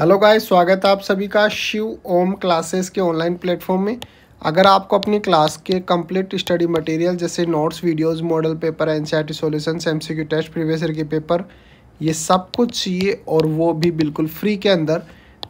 hello guys स्वागत है आप सभी का शिव ओम क्लासेस के ऑनलाइन प्लेटफॉर्म में अगर आपको अपनी क्लास के कंप्लीट स्टडी मटेरियल जैसे notes videos model paper N C solutions MCQ test previous year के पेपर ये सब कुछ चाहिए और वो भी बिल्कुल फ्री के अंदर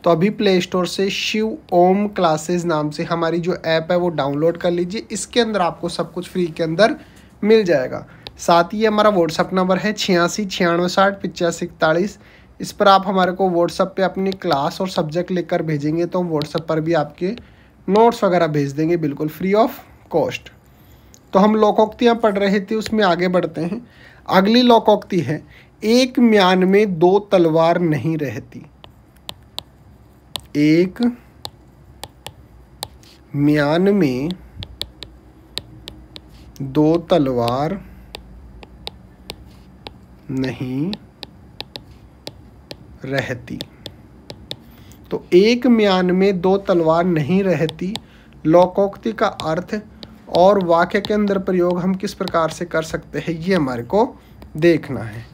तो अभी प्ले स्टोर से शिव ओम क्लासेस नाम से हमारी जो ऐप है वो डाउनलोड कर लीजिए इसके अंदर आपको सब कुछ फ्री के अंदर मिल जाएगा साथ ही हमारा व्हाट्सअप नंबर है छियासी छियानवे साठ पिचासी इकतालीस इस पर आप हमारे को व्हाट्सअप पे अपनी क्लास और सब्जेक्ट लिखकर भेजेंगे तो हम व्हाट्सअप पर भी आपके नोट्स वगैरह भेज देंगे बिल्कुल फ्री ऑफ कॉस्ट तो हम लोकोक्तियाँ पढ़ रहे थे उसमें आगे बढ़ते हैं अगली लोकोक्ति है एक म्यान में दो तलवार नहीं रहती एक म्यान में दो तलवार नहीं रहती तो एक म्यान में दो तलवार नहीं रहती लोकोक्ति का अर्थ और वाक्य के अंदर प्रयोग हम किस प्रकार से कर सकते हैं ये हमारे को देखना है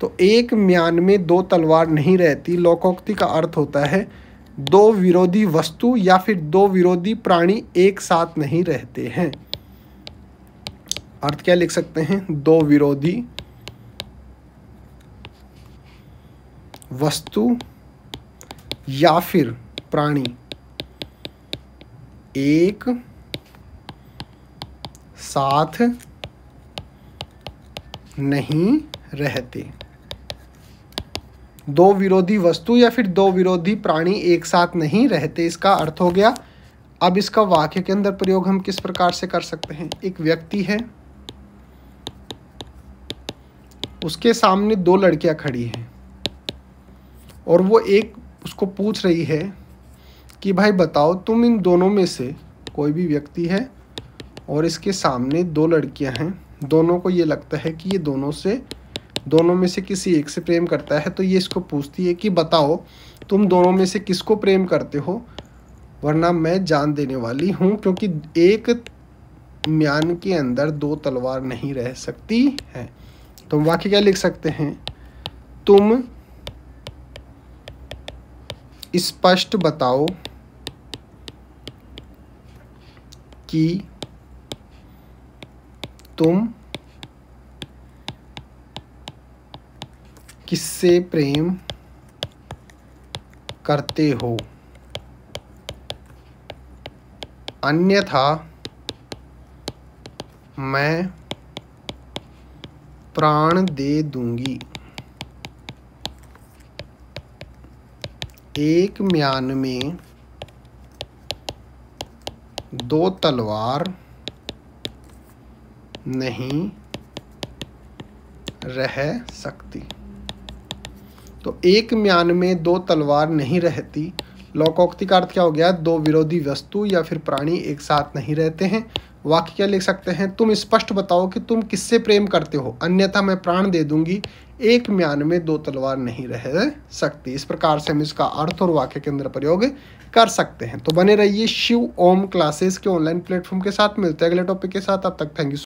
तो एक म्यान में दो तलवार नहीं रहती लोकोक्ति का अर्थ होता है दो विरोधी वस्तु या फिर दो विरोधी प्राणी एक साथ नहीं रहते हैं अर्थ क्या लिख सकते हैं दो विरोधी वस्तु या फिर प्राणी एक साथ नहीं रहते दो विरोधी वस्तु या फिर दो विरोधी प्राणी एक साथ नहीं रहते इसका अर्थ हो गया अब इसका वाक्य के अंदर प्रयोग हम किस प्रकार से कर सकते हैं एक व्यक्ति है उसके सामने दो लड़कियां खड़ी हैं और वो एक उसको पूछ रही है कि भाई बताओ तुम इन दोनों में से कोई भी व्यक्ति है और इसके सामने दो लड़कियां हैं दोनों को ये लगता है कि ये दोनों से दोनों में से किसी एक से प्रेम करता है तो ये इसको पूछती है कि बताओ तुम दोनों में से किसको प्रेम करते हो वरना मैं जान देने वाली हूँ क्योंकि एक म्यान के अंदर दो तलवार नहीं रह सकती है तो वाक्य क्या लिख सकते हैं तुम स्पष्ट बताओ कि तुम किससे प्रेम करते हो अन्यथा मैं प्राण दे दूंगी एक म्यान में दो तलवार नहीं रह सकती तो एक म्यान में दो तलवार नहीं रहती लोकोक्ति का अर्थ क्या हो गया दो विरोधी वस्तु या फिर प्राणी एक साथ नहीं रहते हैं वाक्य क्या लिख सकते हैं तुम स्पष्ट बताओ कि तुम किससे प्रेम करते हो अन्यथा मैं प्राण दे दूंगी एक म्यान में दो तलवार नहीं रह सकती इस प्रकार से हम इसका अर्थ और वाक्य के अंदर प्रयोग कर सकते हैं तो बने रहिए शिव ओम क्लासेस के ऑनलाइन प्लेटफॉर्म के साथ मिलते हैं अगले टॉपिक के साथ अब तक थैंक यू